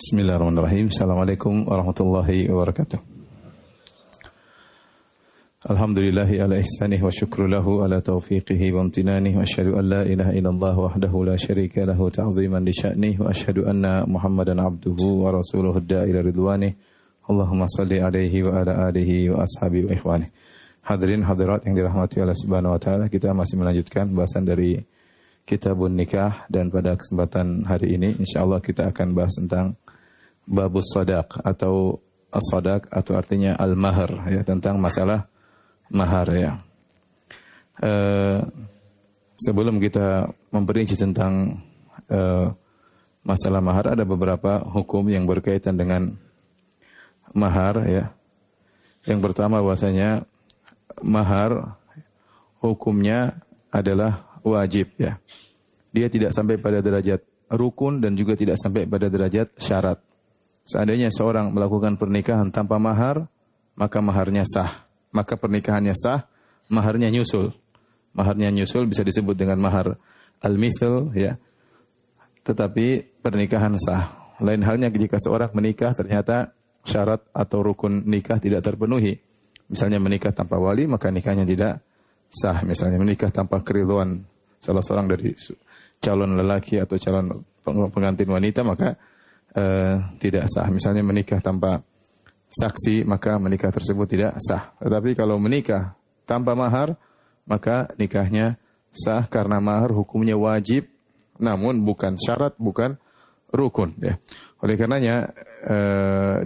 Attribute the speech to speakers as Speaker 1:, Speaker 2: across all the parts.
Speaker 1: Bismillahirrahmanirrahim. Assalamualaikum warahmatullahi wabarakatuh. Alhamdulillahi ala ihsanih wa syukru lahu ala taufiqihi wa amtinanih wa ashadu an la ilaha illallah wahdahu la syarika lahu ta'ziman li sya'nih wa ashadu anna muhammadan abduhu wa rasuluh da'ila ridwanih Allahumma salli alaihi wa ala alihi wa ashabi wa ikhwanih Hadirin hadirat yang dirahmati Allah subhanahu wa ta'ala Kita masih melanjutkan bahasan dari kitabun nikah Dan pada kesempatan hari ini insyaAllah kita akan bahas tentang babus sadaq atau as atau artinya al-mahar ya tentang masalah mahar ya. E, sebelum kita memperinci tentang e, masalah mahar ada beberapa hukum yang berkaitan dengan mahar ya. Yang pertama bahwasanya mahar hukumnya adalah wajib ya. Dia tidak sampai pada derajat rukun dan juga tidak sampai pada derajat syarat. Seandainya seorang melakukan pernikahan tanpa mahar, maka maharnya sah. Maka pernikahannya sah, maharnya nyusul. Maharnya nyusul bisa disebut dengan mahar al-mithl ya. Tetapi pernikahan sah. Lain halnya jika seorang menikah ternyata syarat atau rukun nikah tidak terpenuhi. Misalnya menikah tanpa wali, maka nikahnya tidak sah. Misalnya menikah tanpa keriluan salah seorang dari calon lelaki atau calon pengantin wanita, maka uh, tidak sah. Misalnya menikah tanpa saksi, maka menikah tersebut tidak sah. Tetapi kalau menikah tanpa mahar, maka nikahnya sah karena mahar hukumnya wajib, namun bukan syarat, bukan rukun. Ya. Oleh karenanya e,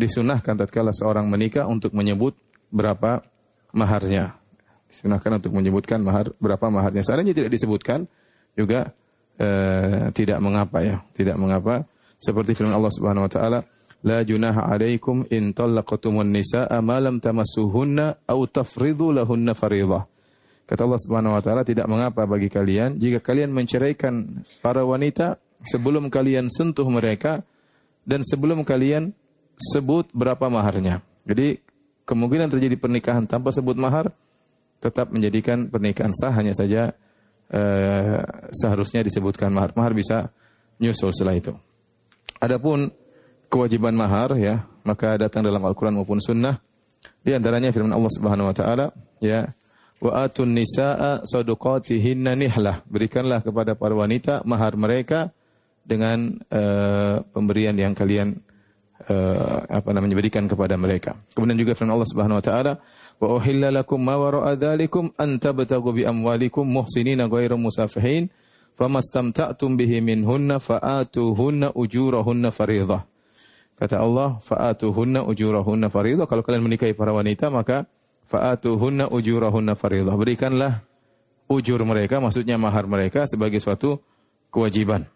Speaker 1: disunahkan tatkala seorang menikah untuk menyebut berapa maharnya. Disunahkan untuk menyebutkan mahar berapa maharnya. Seandainya tidak disebutkan juga e, tidak mengapa ya, tidak mengapa seperti firman Allah Subhanahu wa taala, la junaha alaikum in talaqtumun nisaa ma lam tamassuhunna aw tafridu lahunna fariidhah. Kata Allah Subhanahu wa taala tidak mengapa bagi kalian jika kalian menceraikan para wanita sebelum kalian sentuh mereka dan sebelum kalian sebut berapa maharnya. Jadi kemungkinan terjadi pernikahan tanpa sebut mahar tetap menjadikan pernikahan sah hanya saja eh, seharusnya disebutkan mahar. Mahar bisa nyusul setelah itu. Adapun kewajiban mahar ya, maka datang dalam Al-Qur'an maupun sunnah di antaranya firman Allah Subhanahu wa taala ya wa atun nisaa sadaqatihinna nihlah berikanlah kepada para wanita mahar mereka dengan uh, pemberian yang kalian uh, apa namanya berikan kepada mereka. Kemudian juga firman Allah Subhanahu wa taala, "Wa uhilla lakum ma wara'a dzalikum an tabtagu bi amwalikum muhsinina ghairu musafihin." famastamta'tum bihi minhunna fa'atuhunna ujurahunna fariidhah. Kata Allah, fa'atuhunna ujurahunna fariidhah. Kalau kalian menikahi para wanita, maka fa'atuhunna ujurahunna fariidhah. Berikanlah ujur mereka, maksudnya mahar mereka sebagai suatu kewajiban.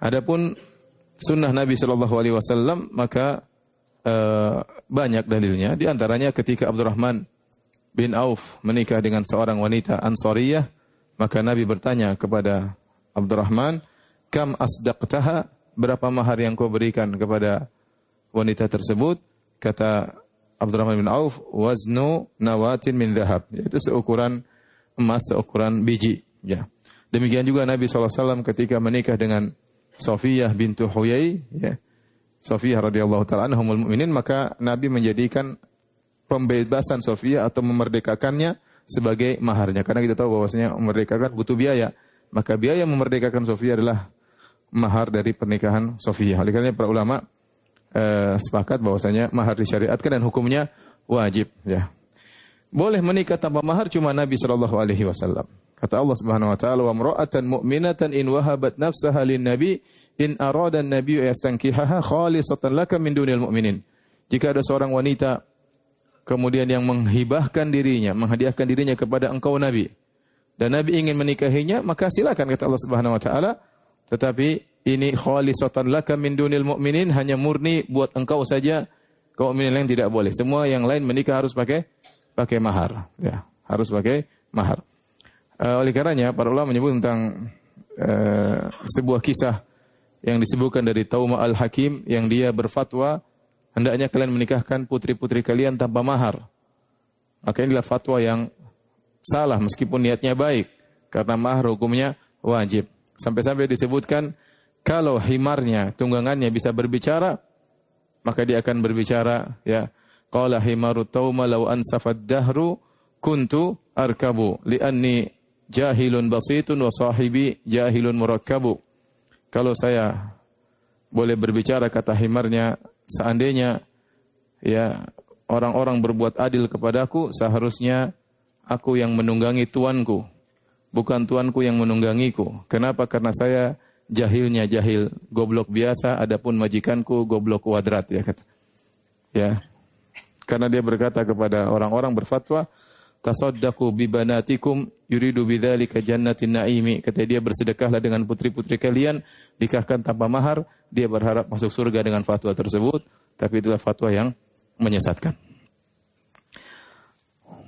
Speaker 1: Adapun sunnah Nabi Shallallahu Alaihi Wasallam maka e, banyak dalilnya. Di antaranya ketika Abdurrahman bin Auf menikah dengan seorang wanita Ansoriyah, maka Nabi bertanya kepada Abdurrahman, "Kam asdaqtaha?" Berapa mahar yang kau berikan kepada wanita tersebut? Kata Abdurrahman bin Auf, "Waznu nawatin min dhahab." Itu seukuran emas, seukuran biji, ya. Demikian juga Nabi SAW ketika menikah dengan Sofiyah bintu Huyai, ya. Sofiyah radhiyallahu taala anhumul mukminin maka Nabi menjadikan pembebasan Sofiyah atau memerdekakannya sebagai maharnya. Karena kita tahu bahwasanya memerdekakan butuh biaya. Maka biaya memerdekakan Sofia adalah mahar dari pernikahan Sofia. Oleh karena para ulama eh, sepakat bahwasanya mahar disyariatkan dan hukumnya wajib. Ya. Boleh menikah tanpa mahar cuma Nabi Shallallahu Alaihi Wasallam. Kata Allah Subhanahu wa taala, "Wa imra'atan mu'minatan in wahabat nafsaha lin-nabi in arada an-nabi yastankihaha khalisatan laka min dunil mu'minin." Jika ada seorang wanita kemudian yang menghibahkan dirinya, menghadiahkan dirinya kepada engkau Nabi. Dan Nabi ingin menikahinya, maka silakan kata Allah Subhanahu wa taala. Tetapi ini khalisatan laka min dunil mu'minin hanya murni buat engkau saja. Kaum mukminin lain tidak boleh. Semua yang lain menikah harus pakai pakai mahar, ya. Harus pakai mahar. Eh, oleh karenanya para ulama menyebut tentang eh, sebuah kisah yang disebutkan dari Tauma Al-Hakim yang dia berfatwa hendaknya kalian menikahkan putri-putri kalian tanpa mahar. Maka inilah fatwa yang salah meskipun niatnya baik karena mahar hukumnya wajib. Sampai-sampai disebutkan kalau himarnya, tunggangannya bisa berbicara, maka dia akan berbicara ya. Qala himaru tauma law ansafad dahru kuntu arkabu li'anni jahilun basitun wa sahibi jahilun murakkabu. Kalau saya boleh berbicara kata himarnya, seandainya ya orang-orang berbuat adil kepadaku, seharusnya aku yang menunggangi tuanku, bukan tuanku yang menunggangiku. Kenapa? Karena saya jahilnya jahil, goblok biasa, adapun majikanku goblok kuadrat ya kata. Ya. Karena dia berkata kepada orang-orang berfatwa, tasaddaqu bi banatikum yuridu bidzalika jannatin naimi. Kata dia bersedekahlah dengan putri-putri kalian, nikahkan tanpa mahar, dia berharap masuk surga dengan fatwa tersebut, tapi itulah fatwa yang menyesatkan.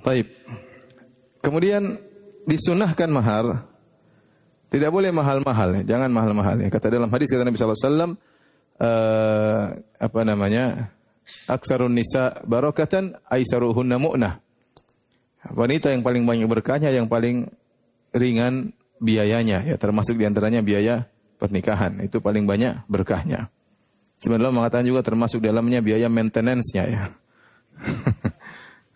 Speaker 1: Baik. Kemudian disunahkan mahar. Tidak boleh mahal-mahal, jangan mahal-mahal. Ya, kata dalam hadis kata Nabi sallallahu alaihi wasallam eh, apa namanya? Aksarun nisa barokatan aisaruhunna mu'nah wanita yang paling banyak berkahnya yang paling ringan biayanya ya termasuk diantaranya biaya pernikahan itu paling banyak berkahnya. Sebenarnya mengatakan juga termasuk dalamnya biaya maintenance-nya ya.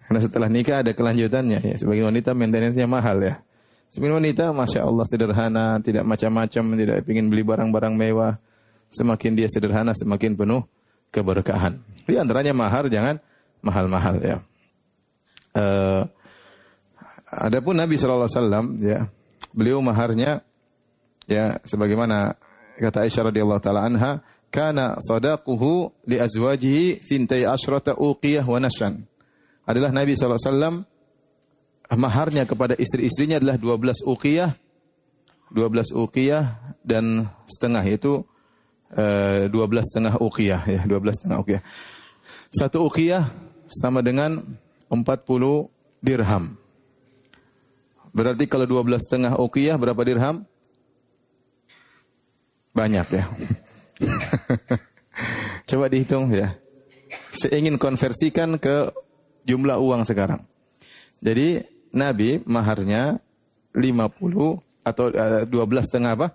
Speaker 1: Karena setelah nikah ada kelanjutannya ya. Sebagai wanita maintenance-nya mahal ya. Sebagai wanita Masya Allah sederhana, tidak macam-macam, tidak ingin beli barang-barang mewah. Semakin dia sederhana, semakin penuh keberkahan. Di antaranya mahar jangan mahal-mahal ya. Uh, Adapun Nabi Shallallahu alaihi wasallam ya, beliau maharnya ya sebagaimana kata Aisyah radhiyallahu taala anha, kana sadaquhu li azwajihi thintai asyrata uqiyah wa nashan. Adalah Nabi SAW, alaihi wasallam maharnya kepada istri-istrinya adalah 12 uqiyah 12 uqiyah dan setengah itu eh, dua belas setengah uqiyah ya dua belas setengah uqiyah satu uqiyah sama dengan 40 dirham Berarti kalau dua belas setengah ukiyah berapa dirham? Banyak ya. Coba dihitung ya. Saya ingin konversikan ke jumlah uang sekarang. Jadi Nabi maharnya lima puluh atau eh, dua belas setengah apa?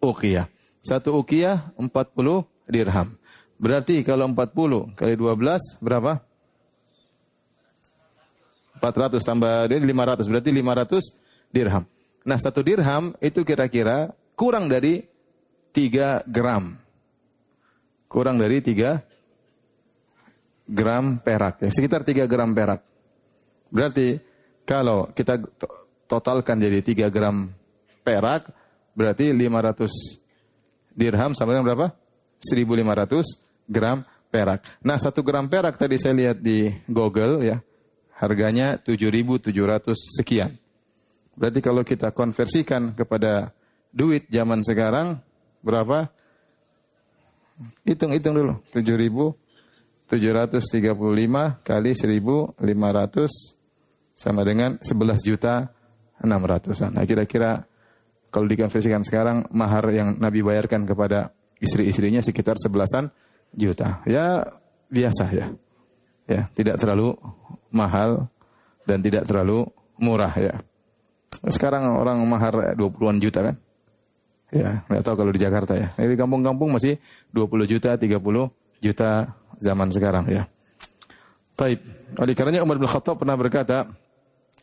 Speaker 1: Ukiyah. Satu ukiyah puluh dirham. Berarti kalau empat puluh kali dua 12 berapa? 400 tambah dia 500 berarti 500 dirham. Nah, satu dirham itu kira-kira kurang dari 3 gram. Kurang dari 3 gram perak ya, sekitar 3 gram perak. Berarti kalau kita totalkan jadi 3 gram perak berarti 500 dirham sama dengan berapa? 1500 gram perak. Nah, satu gram perak tadi saya lihat di Google ya harganya 7.700 sekian. Berarti kalau kita konversikan kepada duit zaman sekarang berapa? Hitung-hitung dulu. 7.735 kali 1.500 sama dengan 11 juta 600-an. Nah, kira-kira kalau dikonversikan sekarang mahar yang Nabi bayarkan kepada istri-istrinya sekitar sebelasan juta. Ya biasa ya ya tidak terlalu mahal dan tidak terlalu murah ya. Sekarang orang mahar 20-an juta kan? Ya, nggak tahu kalau di Jakarta ya. Di kampung-kampung masih 20 juta, 30 juta zaman sekarang ya. Taib. Oleh karenanya Umar bin Khattab pernah berkata,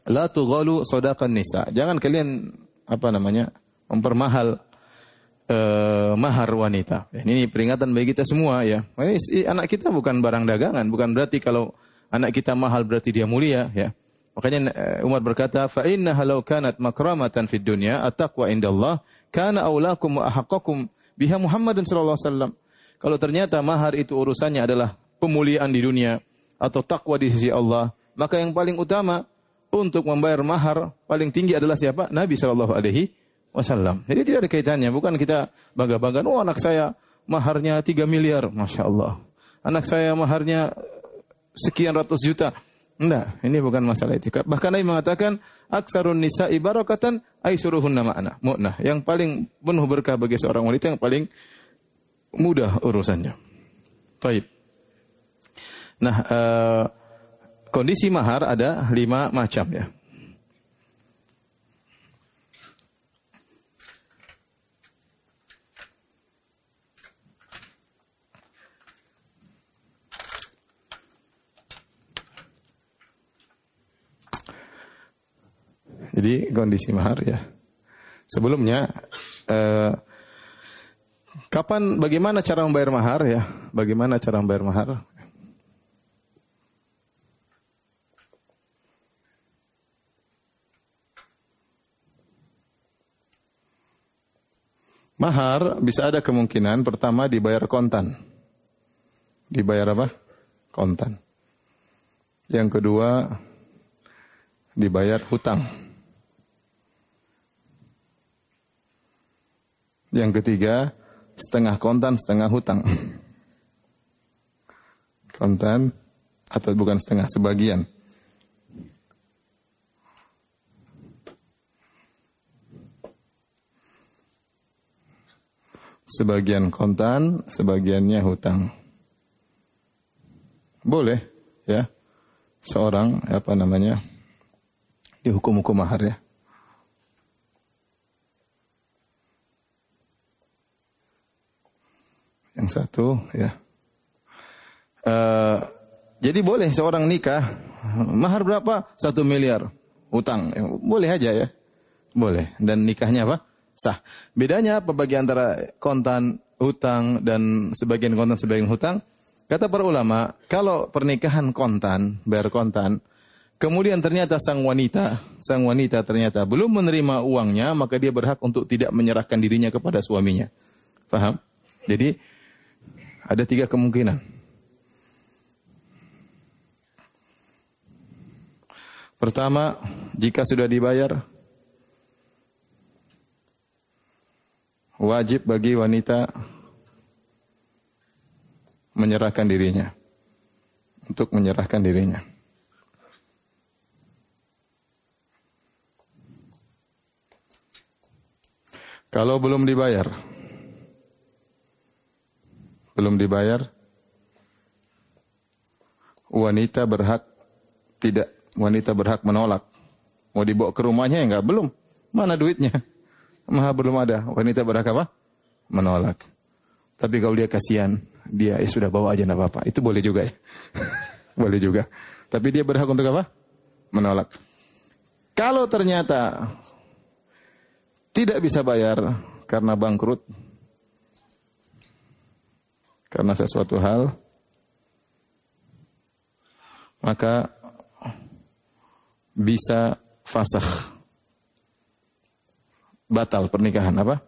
Speaker 1: "La tughalu sadaqan nisa." Jangan kalian apa namanya? mempermahal eh, mahar wanita. Eh, ini peringatan bagi kita semua ya. Ini, anak kita bukan barang dagangan, bukan berarti kalau anak kita mahal berarti dia mulia ya. Makanya eh, Umar berkata, "Fa inna halau kanat makramatan fid dunya attaqwa indallah kana aulakum wa ahaqqakum biha Muhammadun sallallahu alaihi wasallam." Kalau ternyata mahar itu urusannya adalah pemuliaan di dunia atau takwa di sisi Allah, maka yang paling utama untuk membayar mahar paling tinggi adalah siapa? Nabi sallallahu alaihi wasallam. Jadi tidak ada kaitannya, bukan kita bangga bangga oh anak saya maharnya 3 miliar, Masya Allah. Anak saya maharnya sekian ratus juta. Enggak, ini bukan masalah itu. Bahkan Nabi mengatakan, Aksarun nisa ibarakatan nama Mau Mu'nah. Yang paling penuh berkah bagi seorang wanita, yang paling mudah urusannya. Baik. Nah, uh, kondisi mahar ada lima macam ya. Jadi kondisi mahar ya. Sebelumnya eh, kapan bagaimana cara membayar mahar ya? Bagaimana cara membayar mahar? Mahar bisa ada kemungkinan pertama dibayar kontan. Dibayar apa? Kontan. Yang kedua dibayar hutang. Yang ketiga, setengah kontan, setengah hutang. Kontan atau bukan setengah, sebagian. Sebagian kontan, sebagiannya hutang. Boleh, ya. Seorang apa namanya? Di hukum-hukum mahar ya Yang satu ya. Uh, jadi boleh seorang nikah mahar berapa? Satu miliar utang. Eh, boleh aja ya. Boleh. Dan nikahnya apa? Sah. Bedanya apa bagi antara kontan hutang dan sebagian kontan sebagian hutang? Kata para ulama, kalau pernikahan kontan, bayar kontan, kemudian ternyata sang wanita, sang wanita ternyata belum menerima uangnya, maka dia berhak untuk tidak menyerahkan dirinya kepada suaminya. Paham? Jadi ada tiga kemungkinan. Pertama, jika sudah dibayar, wajib bagi wanita menyerahkan dirinya. Untuk menyerahkan dirinya. Kalau belum dibayar, belum dibayar, wanita berhak tidak wanita berhak menolak. Mau dibawa ke rumahnya ya enggak? Belum. Mana duitnya? Maha belum ada. Wanita berhak apa? Menolak. Tapi kalau dia kasihan, dia ya sudah bawa aja enggak apa-apa. Itu boleh juga ya. boleh juga. Tapi dia berhak untuk apa? Menolak. Kalau ternyata tidak bisa bayar karena bangkrut, karena sesuatu hal, maka bisa fasakh. Batal pernikahan apa?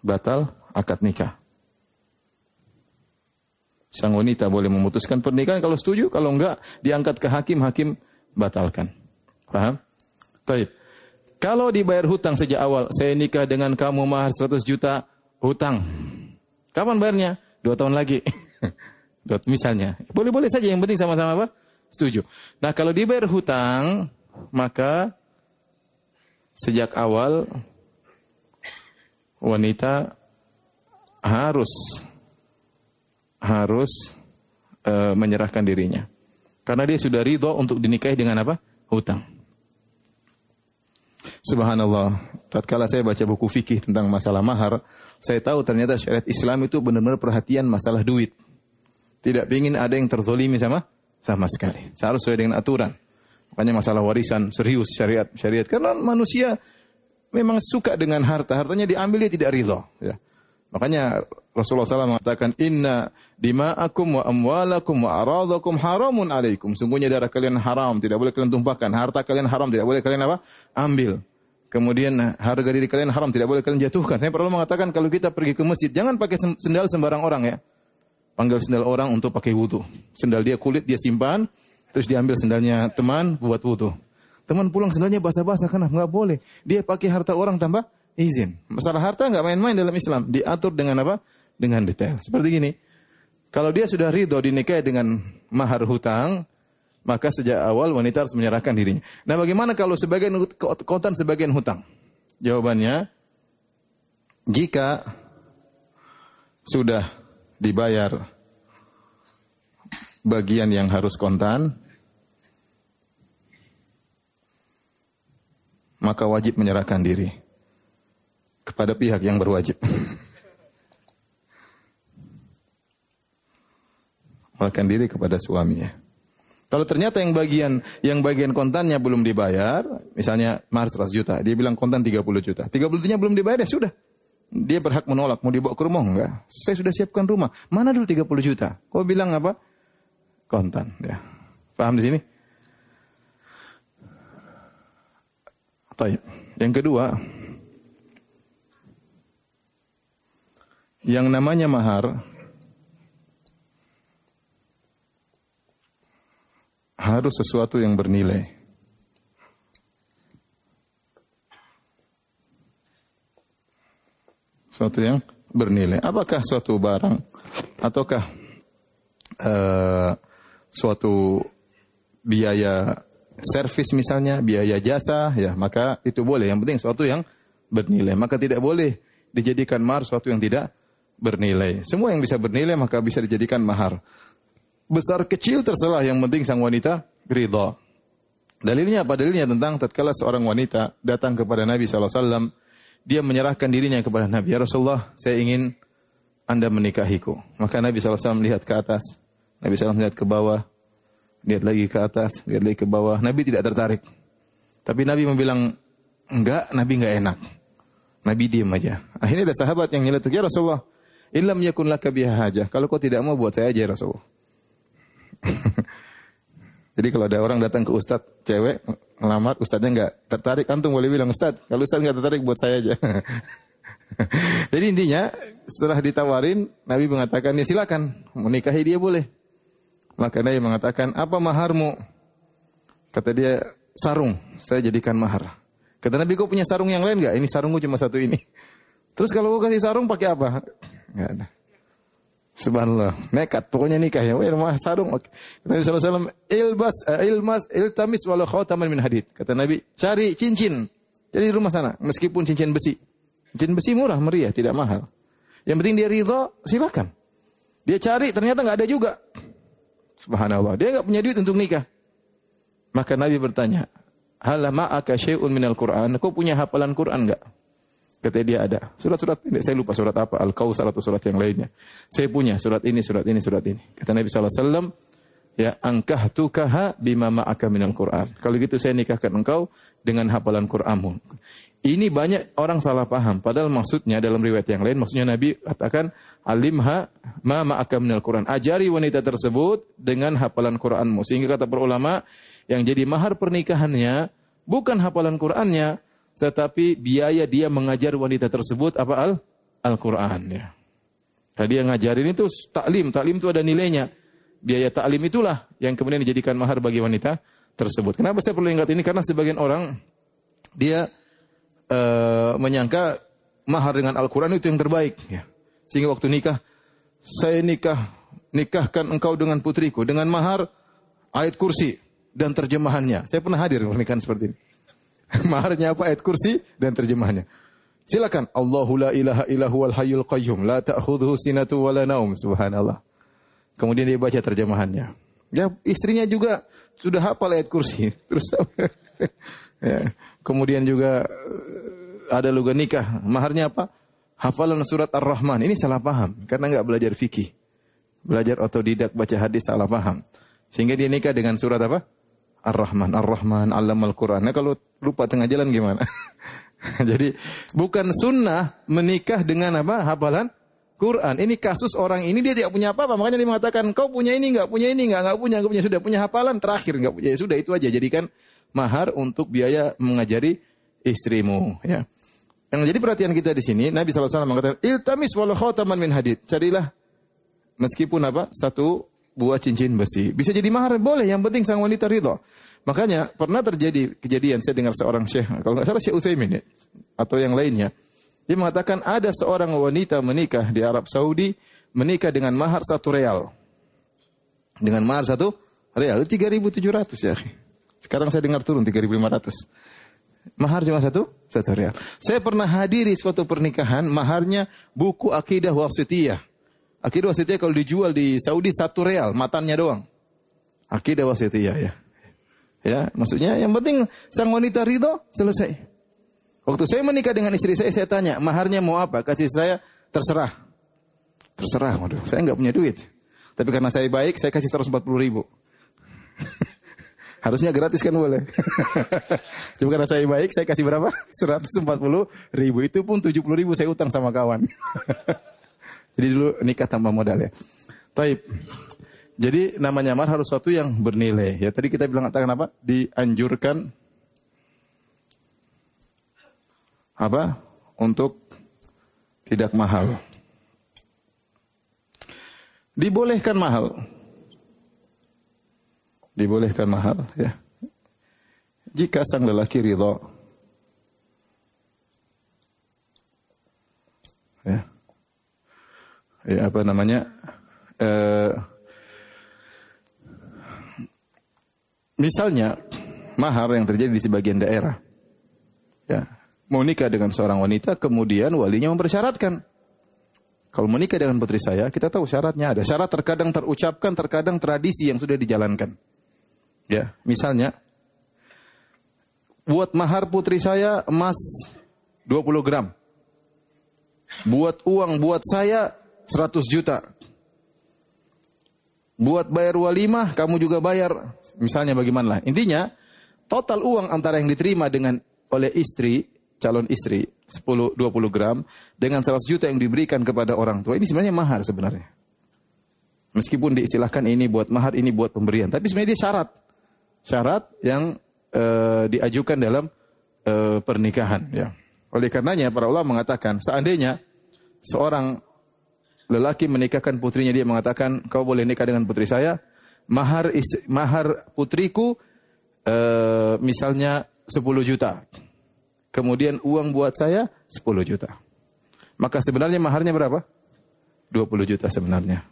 Speaker 1: Batal akad nikah. Sang wanita boleh memutuskan pernikahan kalau setuju, kalau enggak diangkat ke hakim, hakim batalkan. Paham? Baik. Kalau dibayar hutang sejak awal, saya nikah dengan kamu mahar 100 juta hutang. Kapan bayarnya? dua tahun lagi. Misalnya, boleh-boleh saja yang penting sama-sama apa? Setuju. Nah, kalau dibayar hutang, maka sejak awal wanita harus harus e, menyerahkan dirinya. Karena dia sudah ridho untuk dinikahi dengan apa? Hutang. Subhanallah. Tatkala saya baca buku fikih tentang masalah mahar, saya tahu ternyata syariat Islam itu benar-benar perhatian masalah duit. Tidak ingin ada yang terzolimi sama sama sekali. Harus sesuai dengan aturan. Makanya masalah warisan serius syariat syariat karena manusia memang suka dengan harta, hartanya diambil dia tidak ridho. Ya. Makanya Rasulullah SAW mengatakan, Inna dima'akum wa amwalakum wa aradakum haramun alaikum. Sungguhnya darah kalian haram, tidak boleh kalian tumpahkan. Harta kalian haram, tidak boleh kalian apa? Ambil. Kemudian nah, harga diri kalian haram, tidak boleh kalian jatuhkan. Saya perlu mengatakan kalau kita pergi ke masjid, jangan pakai sendal sembarang orang ya. Panggil sendal orang untuk pakai wudhu. Sendal dia kulit, dia simpan, terus diambil sendalnya teman buat wudhu. Teman pulang sendalnya basah-basah, karena Nggak boleh. Dia pakai harta orang tambah izin. Masalah harta nggak main-main dalam Islam. Diatur dengan apa? Dengan detail. Seperti gini. Kalau dia sudah ridho dinikahi dengan mahar hutang, maka sejak awal wanita harus menyerahkan dirinya. Nah, bagaimana kalau sebagian kontan sebagian hutang? Jawabannya jika sudah dibayar bagian yang harus kontan, maka wajib menyerahkan diri kepada pihak yang berwajib. Menyerahkan diri kepada suaminya. Kalau ternyata yang bagian yang bagian kontannya belum dibayar, misalnya mahar 100 juta, dia bilang kontan 30 juta. 30 juta belum dibayar ya sudah. Dia berhak menolak, mau dibawa ke rumah enggak? Saya sudah siapkan rumah. Mana dulu 30 juta? Kau bilang apa? Kontan, ya. Paham di sini? Baik. Yang kedua, yang namanya mahar harus sesuatu yang bernilai. Sesuatu yang bernilai. Apakah suatu barang ataukah uh, suatu biaya servis misalnya, biaya jasa, ya maka itu boleh. Yang penting suatu yang bernilai. Maka tidak boleh dijadikan mahar suatu yang tidak bernilai. Semua yang bisa bernilai maka bisa dijadikan mahar besar kecil terserah yang penting sang wanita ridha. Dalilnya apa? Dalilnya tentang tatkala seorang wanita datang kepada Nabi Alaihi Wasallam dia menyerahkan dirinya kepada Nabi. Ya Rasulullah, saya ingin anda menikahiku. Maka Nabi Alaihi Wasallam melihat ke atas, Nabi Alaihi Wasallam melihat ke bawah, lihat lagi ke atas, lihat lagi ke bawah. Nabi tidak tertarik. Tapi Nabi membilang enggak, Nabi enggak enak. Nabi diam aja. Akhirnya ada sahabat yang nyeletuk, ya Rasulullah, illam yakun laka hajah. Kalau kau tidak mau buat saya aja ya Rasulullah. Jadi kalau ada orang datang ke ustad cewek ngelamar, ustadnya nggak tertarik, antum boleh bilang ustad. Kalau ustad nggak tertarik buat saya aja. Jadi intinya setelah ditawarin, Nabi mengatakan ya silakan menikahi dia boleh. Maka Nabi mengatakan apa maharmu? Kata dia sarung, saya jadikan mahar. Kata Nabi kau punya sarung yang lain nggak? Ini sarungku cuma satu ini. Terus kalau gue kasih sarung pakai apa? Nggak ada. Subhanallah. Nekat. Pokoknya nikah ya. Wah, rumah sarung. Okay. Nabi SAW, ilbas, uh, ilmas, iltamis walau khawtaman min hadid. Kata Nabi, cari cincin. Jadi rumah sana. Meskipun cincin besi. Cincin besi murah, meriah, tidak mahal. Yang penting dia ridho, silakan. Dia cari, ternyata nggak ada juga. Subhanallah. Dia nggak punya duit untuk nikah. Maka Nabi bertanya, Hala ma'aka syai'un minal Qur'an. Kau punya hafalan Qur'an nggak? Katanya dia ada. Surat-surat ini, saya lupa surat apa, Al-Kautsar atau surat yang lainnya. Saya punya surat ini, surat ini, surat ini. Kata Nabi saw ya angkah tukaha bima ma'aka minal Qur'an. Kalau gitu saya nikahkan engkau dengan hafalan Qur'anmu. Ini banyak orang salah paham. Padahal maksudnya dalam riwayat yang lain, maksudnya Nabi katakan, alimha ma ma'aka minal Qur'an. Ajari wanita tersebut dengan hafalan Qur'anmu. Sehingga kata para ulama, yang jadi mahar pernikahannya bukan hafalan Qur'annya, tetapi biaya dia mengajar wanita tersebut apa al Al-Qur'an ya. Tadi yang ngajarin itu taklim, taklim itu ada nilainya. Biaya taklim itulah yang kemudian dijadikan mahar bagi wanita tersebut. Kenapa saya perlu ingat ini? Karena sebagian orang dia uh, menyangka mahar dengan Al-Qur'an itu yang terbaik ya. Sehingga waktu nikah saya nikah nikahkan engkau dengan putriku dengan mahar ayat kursi dan terjemahannya. Saya pernah hadir pernikahan seperti ini. Maharnya apa? Ayat kursi dan terjemahnya. Silakan. Allahu la ilaha illahu al hayyul qayyum. La ta'khudhu sinatu wa la naum. Subhanallah. Kemudian dia baca terjemahannya. Ya, istrinya juga sudah hafal ayat kursi. Terus ya. Kemudian juga eh, ada luga nikah. Maharnya apa? Hafalan surat Ar-Rahman. Ini salah paham karena nggak belajar fikih. Belajar otodidak baca hadis salah paham. Sehingga dia nikah dengan surat apa? Ar-Rahman, Ar-Rahman, Alam Al Quran. Nah, kalau lupa tengah jalan gimana? Jadi bukan sunnah menikah dengan apa? Hafalan Quran. Ini kasus orang ini dia tidak punya apa-apa, makanya dia mengatakan kau punya ini enggak punya ini enggak, nggak punya nggak punya sudah punya hafalan terakhir enggak punya ya sudah itu aja jadikan mahar untuk biaya mengajari istrimu ya. Yang jadi perhatian kita di sini Nabi SAW mengatakan iltamis walau khotaman min hadid. Carilah meskipun apa? satu buat cincin besi. Bisa jadi mahar boleh, yang penting sang wanita ridho. Makanya pernah terjadi kejadian saya dengar seorang syekh, kalau nggak salah syekh Utsaimin ya, atau yang lainnya. Dia mengatakan ada seorang wanita menikah di Arab Saudi, menikah dengan mahar satu real. Dengan mahar satu real, 3.700 ya. Sekarang saya dengar turun 3.500. Mahar cuma satu, satu real. Saya pernah hadiri suatu pernikahan, maharnya buku akidah wasitiyah Akidah wasitiyah kalau dijual di Saudi satu real, matanya doang. Akidah wasitiyah ya. Ya, maksudnya yang penting sang wanita ridho selesai. Waktu saya menikah dengan istri saya, saya tanya, maharnya mau apa? Kasih saya terserah. Terserah, waduh, saya nggak punya duit. Tapi karena saya baik, saya kasih 140 ribu. Harusnya gratis kan boleh. Cuma karena saya baik, saya kasih berapa? 140 ribu. Itu pun 70 ribu saya utang sama kawan. Jadi dulu nikah tanpa modal ya. Taib. Jadi nama nyamar harus suatu yang bernilai. Ya tadi kita bilang katakan apa? Dianjurkan apa? Untuk tidak mahal. Dibolehkan mahal. Dibolehkan mahal ya. Jika sang lelaki ridho ya, apa namanya eh, misalnya mahar yang terjadi di sebagian daerah ya mau nikah dengan seorang wanita kemudian walinya mempersyaratkan kalau menikah dengan putri saya kita tahu syaratnya ada syarat terkadang terucapkan terkadang tradisi yang sudah dijalankan ya misalnya buat mahar putri saya emas 20 gram buat uang buat saya 100 juta. Buat bayar walimah, kamu juga bayar. Misalnya bagaimana? Intinya, total uang antara yang diterima dengan oleh istri, calon istri, 10-20 gram, dengan 100 juta yang diberikan kepada orang tua, ini sebenarnya mahar sebenarnya. Meskipun diistilahkan ini buat mahar, ini buat pemberian. Tapi sebenarnya dia syarat. Syarat yang e, diajukan dalam e, pernikahan. Ya. Oleh karenanya para ulama mengatakan, seandainya seorang lelaki menikahkan putrinya dia mengatakan kau boleh nikah dengan putri saya mahar is, mahar putriku e, misalnya 10 juta kemudian uang buat saya 10 juta maka sebenarnya maharnya berapa 20 juta sebenarnya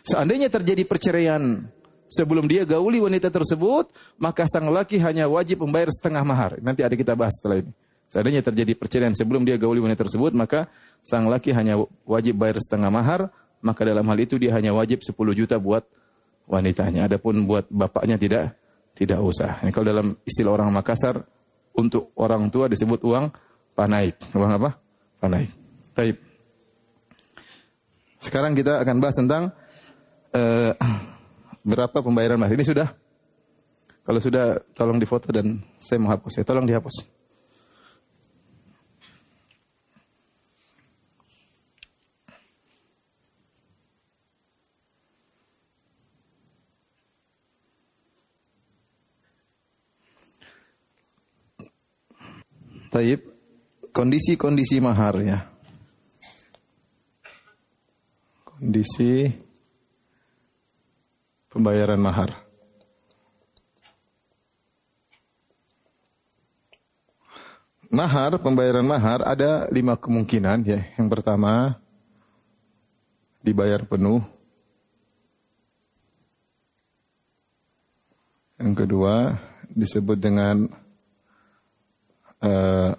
Speaker 1: seandainya terjadi perceraian sebelum dia gauli wanita tersebut maka sang lelaki hanya wajib membayar setengah mahar nanti ada kita bahas setelah ini Seandainya terjadi perceraian sebelum dia gauli wanita tersebut, maka sang laki hanya wajib bayar setengah mahar, maka dalam hal itu dia hanya wajib 10 juta buat wanitanya. Adapun buat bapaknya tidak tidak usah. Ini kalau dalam istilah orang Makassar untuk orang tua disebut uang panaik. Uang apa? Panaik. Taib. Sekarang kita akan bahas tentang uh, berapa pembayaran mahar. Ini sudah. Kalau sudah tolong difoto dan saya menghapus ya. Tolong dihapus. Taib, kondisi-kondisi maharnya Kondisi pembayaran mahar. Mahar, pembayaran mahar ada lima kemungkinan ya. Yang pertama, dibayar penuh. Yang kedua, disebut dengan Eh,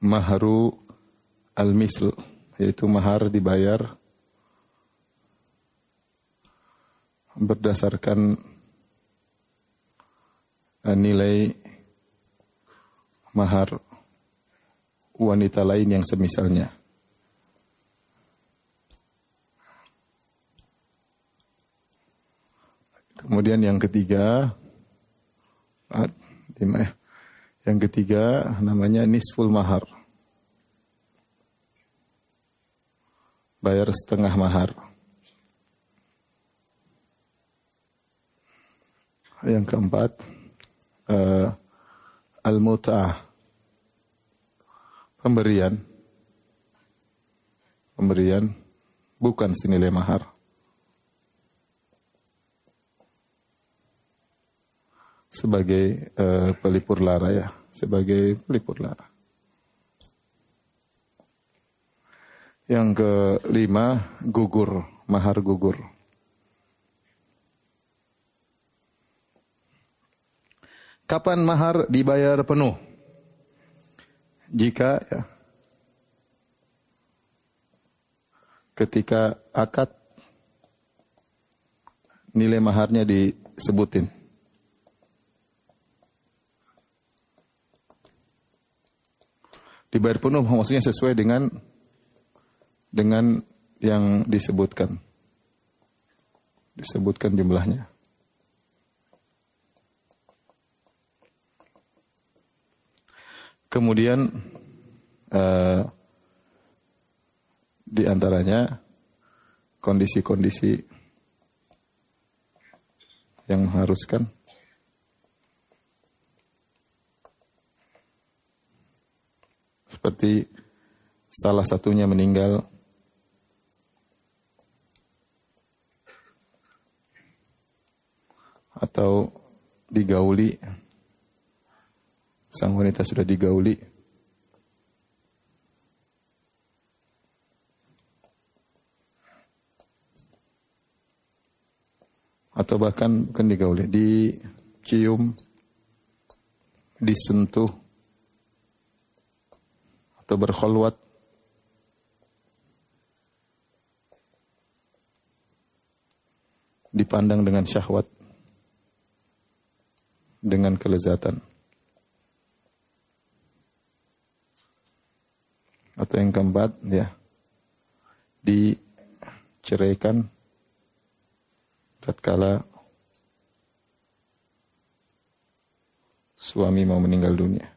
Speaker 1: maharu al-misl yaitu mahar dibayar berdasarkan uh, nilai mahar wanita lain yang semisalnya. Kemudian yang ketiga, lima ya. Yang ketiga namanya nisful mahar. Bayar setengah mahar. Yang keempat uh, al-mut'ah. Pemberian. Pemberian bukan senilai mahar. sebagai uh, pelipur lara ya, sebagai pelipur lara. Yang kelima, gugur, mahar gugur. Kapan mahar dibayar penuh? Jika ya, ketika akad nilai maharnya disebutin. dibayar penuh maksudnya sesuai dengan dengan yang disebutkan. Disebutkan jumlahnya. Kemudian eh, di antaranya kondisi-kondisi yang mengharuskan Seperti salah satunya meninggal atau digauli sang wanita sudah digauli atau bahkan bukan digauli dicium disentuh atau berkholwat dipandang dengan syahwat dengan kelezatan atau yang keempat ya diceraikan tatkala suami mau meninggal dunia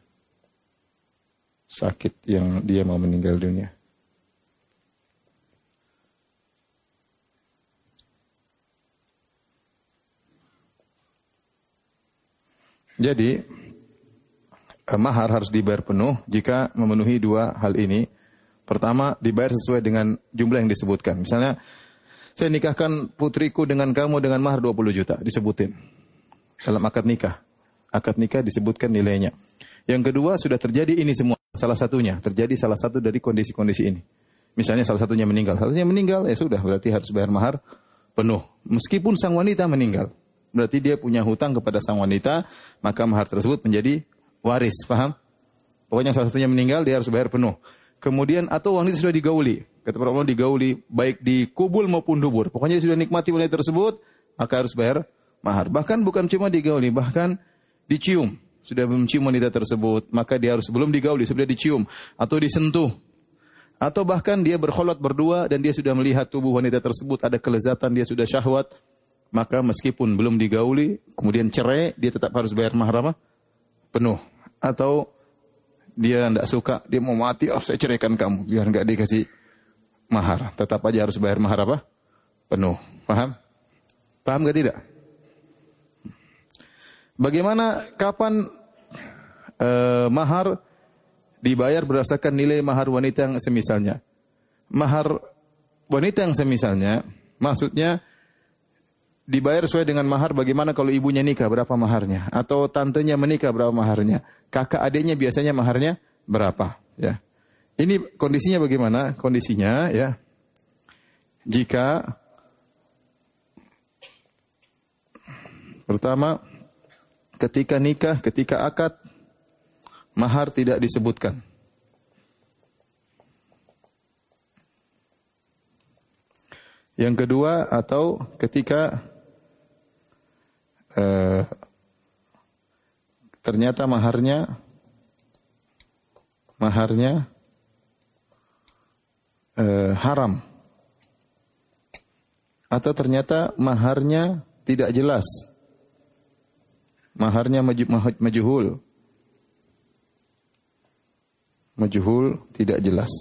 Speaker 1: sakit yang dia mau meninggal dunia. Jadi eh, mahar harus dibayar penuh jika memenuhi dua hal ini. Pertama, dibayar sesuai dengan jumlah yang disebutkan. Misalnya, saya nikahkan putriku dengan kamu dengan mahar 20 juta, disebutin. Dalam akad nikah. Akad nikah disebutkan nilainya. Yang kedua sudah terjadi ini semua salah satunya, terjadi salah satu dari kondisi-kondisi ini. Misalnya salah satunya meninggal, salah satunya meninggal ya sudah berarti harus bayar mahar penuh. Meskipun sang wanita meninggal, berarti dia punya hutang kepada sang wanita, maka mahar tersebut menjadi waris, paham? Pokoknya salah satunya meninggal dia harus bayar penuh. Kemudian atau wanita sudah digauli, kata para ulama digauli baik di kubul maupun dubur. Pokoknya sudah nikmati wanita tersebut, maka harus bayar mahar. Bahkan bukan cuma digauli, bahkan dicium sudah mencium wanita tersebut, maka dia harus belum digauli, sudah dicium atau disentuh. Atau bahkan dia berkholat berdua dan dia sudah melihat tubuh wanita tersebut ada kelezatan, dia sudah syahwat, maka meskipun belum digauli, kemudian cerai, dia tetap harus bayar mahar apa penuh. Atau dia tidak suka, dia mau mati, oh saya ceraikan kamu, biar nggak dikasih mahar. Tetap aja harus bayar mahar apa? Penuh. Paham? Paham gak tidak? bagaimana kapan uh, mahar dibayar berdasarkan nilai mahar wanita yang semisalnya. Mahar wanita yang semisalnya maksudnya dibayar sesuai dengan mahar bagaimana kalau ibunya nikah berapa maharnya atau tantenya menikah berapa maharnya kakak adiknya biasanya maharnya berapa ya ini kondisinya bagaimana kondisinya ya jika pertama ketika nikah, ketika akad, mahar tidak disebutkan. Yang kedua atau ketika eh, ternyata maharnya maharnya eh, haram atau ternyata maharnya tidak jelas Maharnya majuhul, majuhul tidak jelas.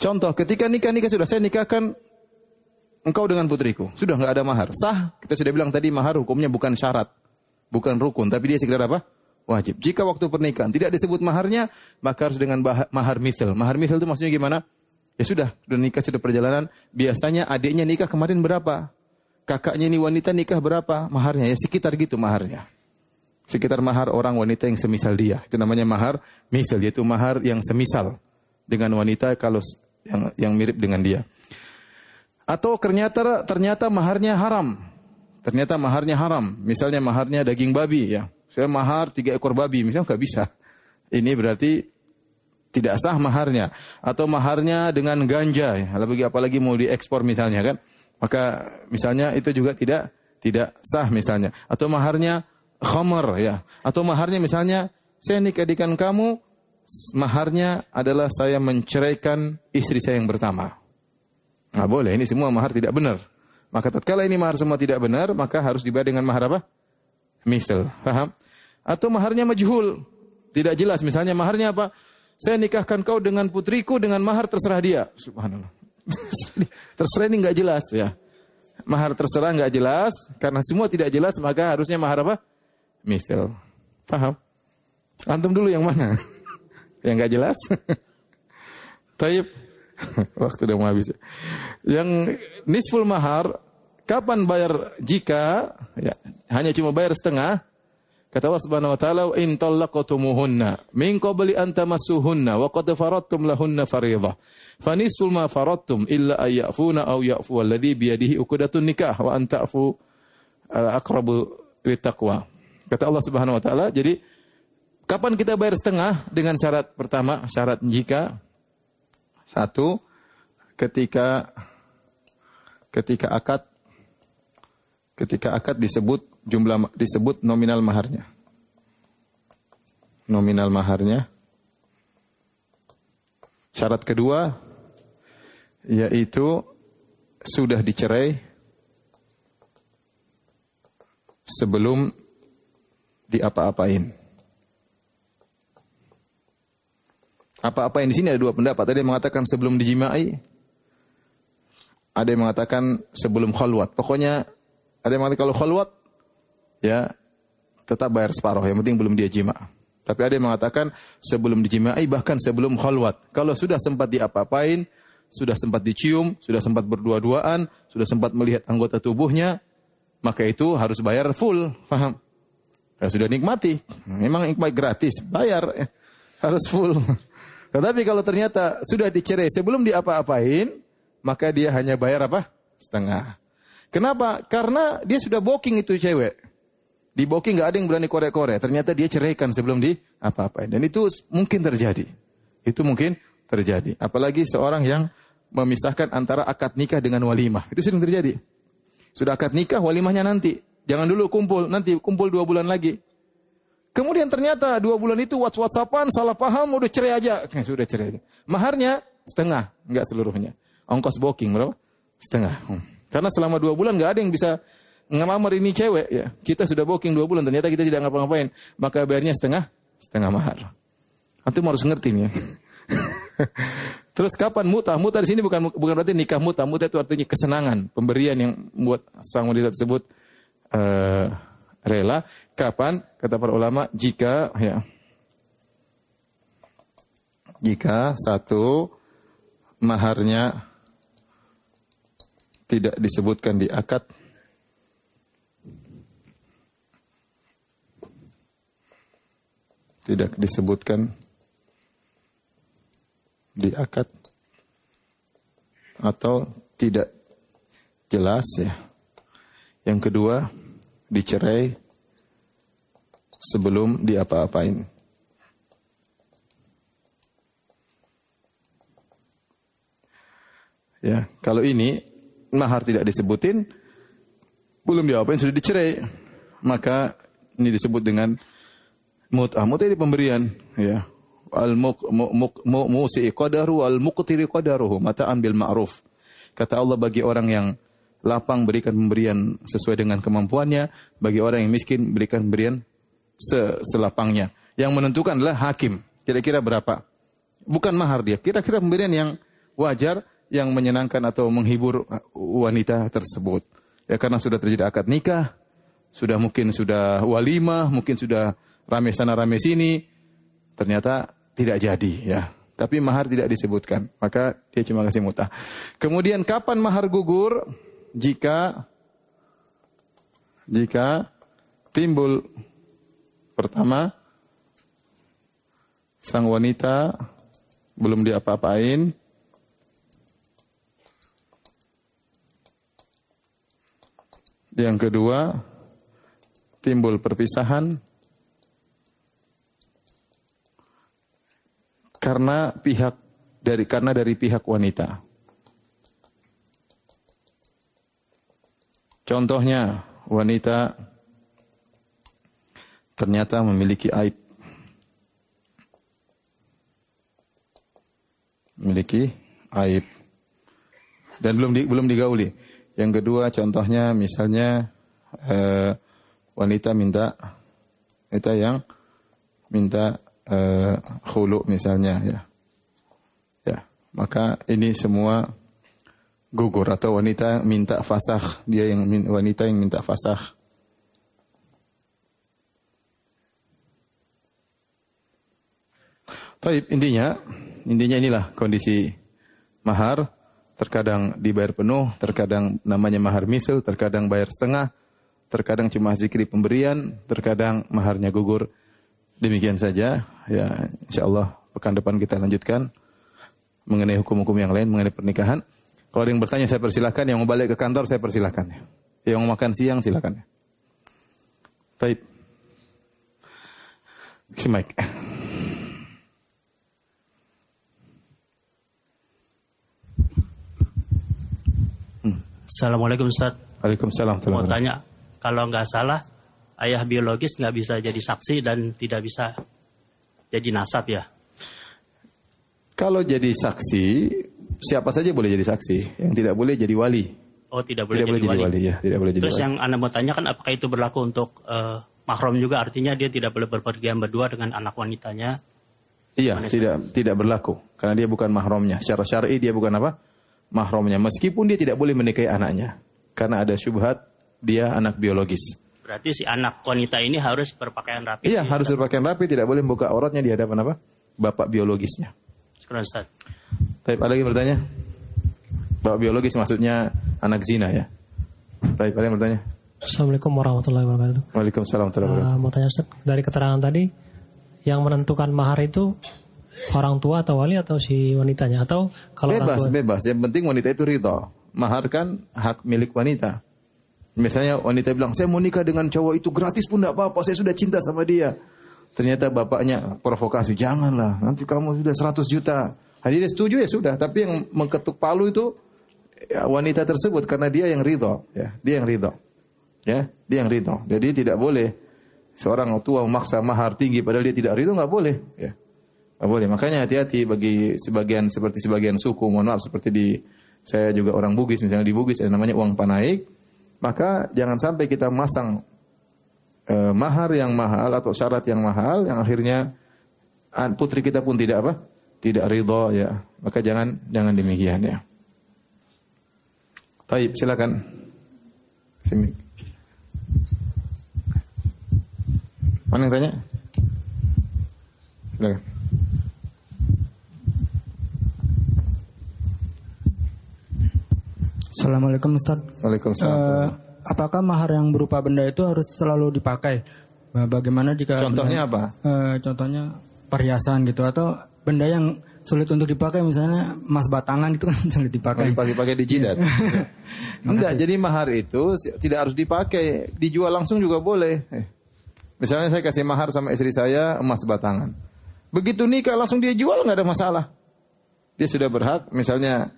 Speaker 1: Contoh, ketika nikah-nikah sudah saya nikahkan engkau dengan putriku. Sudah nggak ada mahar. Sah, kita sudah bilang tadi mahar hukumnya bukan syarat. Bukan rukun, tapi dia sekedar apa? Wajib. Jika waktu pernikahan tidak disebut maharnya, maka harus dengan mahar misal. Mahar misal itu maksudnya gimana? Ya sudah, sudah nikah, sudah perjalanan. Biasanya adiknya nikah kemarin berapa? kakaknya ini wanita nikah berapa maharnya? Ya sekitar gitu maharnya. Sekitar mahar orang wanita yang semisal dia. Itu namanya mahar misal, yaitu mahar yang semisal dengan wanita kalau yang yang mirip dengan dia. Atau ternyata ternyata maharnya haram. Ternyata maharnya haram. Misalnya maharnya daging babi ya. Saya mahar tiga ekor babi, misalnya nggak bisa. Ini berarti tidak sah maharnya atau maharnya dengan ganja ya. apalagi apalagi mau diekspor misalnya kan maka misalnya itu juga tidak tidak sah misalnya atau maharnya khomer ya atau maharnya misalnya saya nikahkan kamu maharnya adalah saya menceraikan istri saya yang pertama nah boleh ini semua mahar tidak benar maka tatkala ini mahar semua tidak benar maka harus dibayar dengan mahar apa misal paham atau maharnya majhul tidak jelas misalnya maharnya apa saya nikahkan kau dengan putriku dengan mahar terserah dia subhanallah terserah ini nggak jelas ya. Mahar terserah nggak jelas karena semua tidak jelas maka harusnya mahar apa? Misal. Paham? Antum dulu yang mana? yang nggak jelas? Taib. Waktu udah mau habis. Yang nisful mahar kapan bayar jika ya, hanya cuma bayar setengah Kata Allah Subhanahu wa taala, "In talaqtumuhunna min qabli an tamassuhunna wa qad faradtum lahunna fariidhah. Fanisul ma faradtum illa ay ya'funa aw ya'fu alladhi bi yadihi uqdatun nikah wa an ta'fu aqrabu littaqwa." Kata Allah Subhanahu wa taala, jadi kapan kita bayar setengah dengan syarat pertama, syarat jika satu ketika ketika akad ketika akad disebut jumlah disebut nominal maharnya. Nominal maharnya. Syarat kedua yaitu sudah dicerai sebelum diapa-apain. Apa-apain di sini ada dua pendapat. Ada yang mengatakan sebelum dijimai, ada yang mengatakan sebelum khalwat. Pokoknya ada yang mengatakan kalau khalwat ya tetap bayar separuh. Yang penting belum dia jima. Tapi ada yang mengatakan sebelum dijimai eh, bahkan sebelum khalwat. Kalau sudah sempat diapa-apain, sudah sempat dicium, sudah sempat berdua-duaan, sudah sempat melihat anggota tubuhnya, maka itu harus bayar full. Paham? Ya, sudah nikmati. Memang nikmat gratis, bayar. Eh, harus full. Tetapi kalau ternyata sudah dicerai sebelum diapa-apain, maka dia hanya bayar apa? Setengah. Kenapa? Karena dia sudah booking itu cewek. Di booking nggak ada yang berani korek-korek. Ternyata dia ceraikan sebelum di apa apa Dan itu mungkin terjadi. Itu mungkin terjadi. Apalagi seorang yang memisahkan antara akad nikah dengan walimah. Itu sering terjadi. Sudah akad nikah, walimahnya nanti. Jangan dulu kumpul, nanti kumpul dua bulan lagi. Kemudian ternyata dua bulan itu whatsappan, salah paham, udah cerai aja. Eh, sudah cerai aja. Maharnya setengah, nggak seluruhnya. Ongkos booking bro, Setengah. Hmm. Karena selama dua bulan nggak ada yang bisa ngelamar ini cewek ya kita sudah booking dua bulan ternyata kita tidak ngapa-ngapain maka bayarnya setengah setengah mahar nanti harus ngerti nih ya. Terus kapan muta? Muta di sini bukan bukan berarti nikah muta. Muta itu artinya kesenangan, pemberian yang membuat sang wanita tersebut uh, rela. Kapan? Kata para ulama, jika ya jika satu maharnya tidak disebutkan di akad tidak disebutkan di akad atau tidak jelas ya. Yang kedua, dicerai sebelum diapa-apain. Ya, kalau ini mahar tidak disebutin, belum diapain sudah dicerai, maka ini disebut dengan mut'ah. Mut'ah ini pemberian, ya. Al muk muk muk musi qadaru al muqtiri qadaruhu, mata ambil ma'ruf. Kata Allah bagi orang yang lapang berikan pemberian sesuai dengan kemampuannya, bagi orang yang miskin berikan pemberian selapangnya. Yang menentukan adalah hakim. Kira-kira berapa? Bukan mahar dia, kira-kira pemberian yang wajar yang menyenangkan atau menghibur uh, wanita tersebut. Ya karena sudah terjadi akad nikah, sudah mungkin sudah walimah, mungkin sudah rame sana rame sini, ternyata tidak jadi ya. Tapi mahar tidak disebutkan, maka dia cuma kasih mutah. Kemudian kapan mahar gugur? Jika jika timbul pertama sang wanita belum diapa-apain yang kedua timbul perpisahan karena pihak dari karena dari pihak wanita. Contohnya wanita ternyata memiliki aib memiliki aib dan belum di, belum digauli. Yang kedua contohnya misalnya eh, wanita minta wanita yang minta uh, eh, hulu misalnya ya. Ya, maka ini semua gugur atau wanita minta fasah dia yang wanita yang minta fasah. Tapi intinya, intinya inilah kondisi mahar. Terkadang dibayar penuh, terkadang namanya mahar misil, terkadang bayar setengah, terkadang cuma zikri pemberian, terkadang maharnya gugur. Demikian saja ya Insya Allah pekan depan kita lanjutkan mengenai hukum-hukum yang lain mengenai pernikahan. Kalau ada yang bertanya saya persilahkan, yang mau balik ke kantor saya persilahkan. Yang mau makan siang silakan. Baik. Si Mike. Hmm. Assalamualaikum Ustaz. Waalaikumsalam. Mau tanya, kalau nggak salah, ayah biologis nggak bisa jadi saksi dan tidak bisa jadi nasab ya. Kalau jadi saksi, siapa saja boleh jadi saksi. Yang tidak boleh jadi wali. Oh, tidak boleh, tidak jadi, boleh wali. jadi wali. Ya, tidak boleh jadi Terus wali. yang Anda mau tanya kan apakah itu berlaku untuk uh, mahram juga artinya dia tidak boleh berpergian berdua dengan anak wanitanya? Iya, Manis tidak tidak berlaku karena dia bukan mahramnya. Secara syar'i dia bukan apa? mahramnya meskipun dia tidak boleh menikahi anaknya karena ada syubhat dia anak biologis. Berarti si anak wanita ini harus berpakaian rapi. Iya, harus berpakaian rapi, tidak boleh membuka auratnya di hadapan apa? Bapak biologisnya. Sekarang Ustaz. Tapi ada lagi bertanya? Bapak biologis maksudnya anak zina ya? Tapi ada yang bertanya? Assalamualaikum warahmatullahi wabarakatuh. Waalaikumsalam warahmatullahi eh, wabarakatuh. Uh, mau tanya Ustaz, dari keterangan tadi yang menentukan mahar itu orang tua atau wali atau si wanitanya atau kalau bebas orang tua... bebas yang penting wanita itu ridho mahar kan hak milik wanita Misalnya wanita bilang, saya mau nikah dengan cowok itu gratis pun tidak apa-apa, saya sudah cinta sama dia. Ternyata bapaknya provokasi, janganlah, nanti kamu sudah 100 juta. Hadirin setuju ya sudah, tapi yang mengketuk palu itu ya, wanita tersebut karena dia yang ridho, ya, dia yang ridho, ya, dia yang ridho. Jadi tidak boleh seorang tua memaksa mahar tinggi padahal dia tidak ridho nggak boleh, ya. Nggak boleh. Makanya hati-hati bagi sebagian seperti sebagian suku, mohon maaf seperti di saya juga orang Bugis misalnya di Bugis ada namanya uang panaik maka jangan sampai kita masang e, mahar yang mahal atau syarat yang mahal yang akhirnya putri kita pun tidak apa? Tidak ridho ya. Maka jangan jangan demikian ya. Taib silakan. Sini. Mana yang tanya? Silakan. Assalamualaikum Ustaz. Waalaikumsalam. Uh, apakah mahar yang berupa benda itu harus selalu dipakai? Nah, bagaimana jika Contohnya benda, apa? Uh, contohnya perhiasan gitu atau benda yang sulit untuk dipakai misalnya emas batangan itu kan sulit dipakai. Oh, dipakai-pakai di jidat. Iya. Enggak, jadi mahar itu tidak harus dipakai, dijual langsung juga boleh. Eh, misalnya saya kasih mahar sama istri saya emas batangan. Begitu nikah langsung dia jual nggak ada masalah. Dia sudah berhak misalnya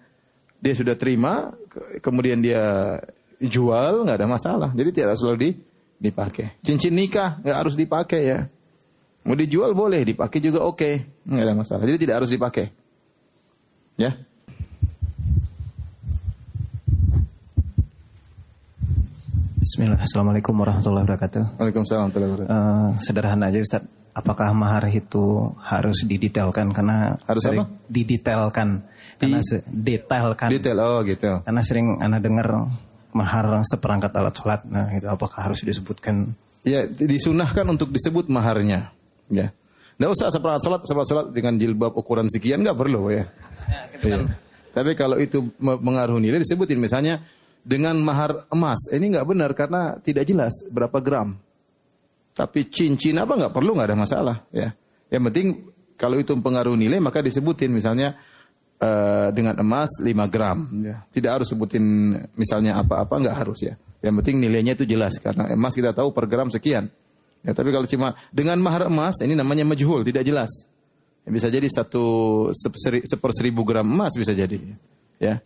Speaker 1: dia sudah terima, kemudian dia jual, nggak ada masalah. Jadi tidak selalu dipakai. Cincin nikah nggak harus dipakai ya. Mau dijual boleh, dipakai juga oke, okay. nggak ada masalah. Jadi tidak harus dipakai. Ya. Bismillah, Assalamualaikum warahmatullahi wabarakatuh. Waalaikumsalam warahmatullahi wabarakatuh. Uh, sederhana aja Ustaz, apakah mahar itu harus didetailkan karena harus sering apa? didetailkan karena detail kan. Detail, oh gitu. Karena sering Anda dengar mahar seperangkat alat sholat. Nah, itu apakah harus disebutkan? Ya, disunahkan untuk disebut maharnya. Ya. Nggak usah seperangkat sholat, seperangkat sholat dengan jilbab ukuran sekian, nggak perlu ya. ya, gitu ya. Kan. Iya. Tapi kalau itu pengaruh nilai, disebutin misalnya dengan mahar emas. Ini nggak benar karena tidak jelas berapa gram. Tapi cincin apa nggak perlu nggak ada masalah ya. Yang penting kalau itu pengaruh nilai maka disebutin misalnya Eh, dengan emas 5 gram. Ya. Tidak harus sebutin misalnya apa-apa, nggak harus ya. Yang penting nilainya itu jelas karena emas kita tahu per gram sekian. Ya, tapi kalau cuma dengan mahar emas ini namanya majhul, tidak jelas. Ya, bisa jadi satu seper seribu gram emas bisa jadi. Ya.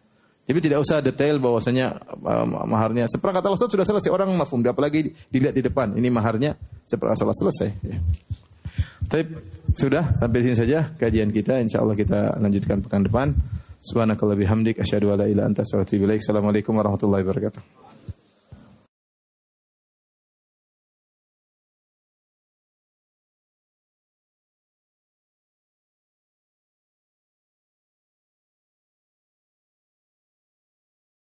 Speaker 1: Jadi tidak usah detail bahwasanya uh, maharnya. Seperangkat Allah sudah selesai orang mafhum, apalagi dilihat di depan. Ini maharnya seperangkat Allah selesai. Ya. Tapi sudah sampai sini saja kajian kita. Insya Allah kita lanjutkan pekan depan. Subhanakallah bihamdik. Asyadu ala ila anta Assalamualaikum warahmatullahi wabarakatuh.